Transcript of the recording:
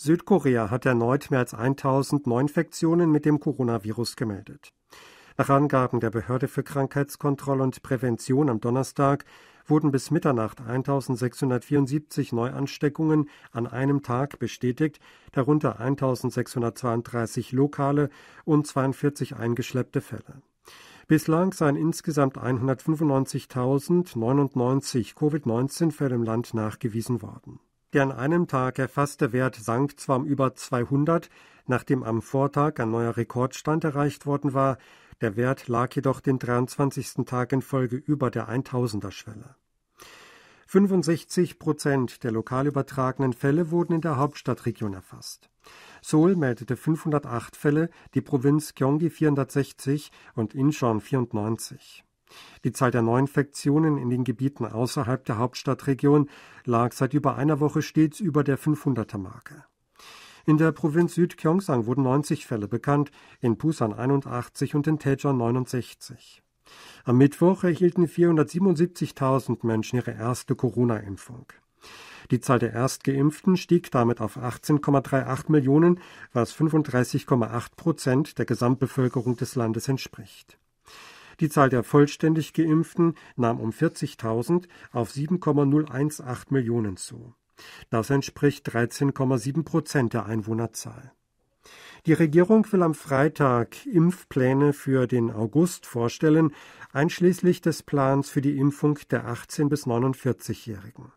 Südkorea hat erneut mehr als 1000 Neuinfektionen mit dem Coronavirus gemeldet. Nach Angaben der Behörde für Krankheitskontrolle und Prävention am Donnerstag wurden bis Mitternacht 1674 Neuansteckungen an einem Tag bestätigt, darunter 1632 lokale und 42 eingeschleppte Fälle. Bislang seien insgesamt 195.099 Covid-19-Fälle im Land nachgewiesen worden. Der an einem Tag erfasste Wert sank zwar um über 200, nachdem am Vortag ein neuer Rekordstand erreicht worden war, der Wert lag jedoch den 23. Tag in Folge über der 1000er Schwelle. 65 Prozent der lokal übertragenen Fälle wurden in der Hauptstadtregion erfasst. Seoul meldete 508 Fälle, die Provinz Gyeonggi 460 und Incheon 94. Die Zahl der Neuinfektionen in den Gebieten außerhalb der Hauptstadtregion lag seit über einer Woche stets über der 500er-Marke. In der Provinz Südkyongsang wurden 90 Fälle bekannt, in Busan 81 und in Daejeon 69. Am Mittwoch erhielten 477.000 Menschen ihre erste Corona-Impfung. Die Zahl der Erstgeimpften stieg damit auf 18,38 Millionen, was 35,8 Prozent der Gesamtbevölkerung des Landes entspricht. Die Zahl der vollständig Geimpften nahm um 40.000 auf 7,018 Millionen zu. Das entspricht 13,7 Prozent der Einwohnerzahl. Die Regierung will am Freitag Impfpläne für den August vorstellen, einschließlich des Plans für die Impfung der 18- bis 49-Jährigen.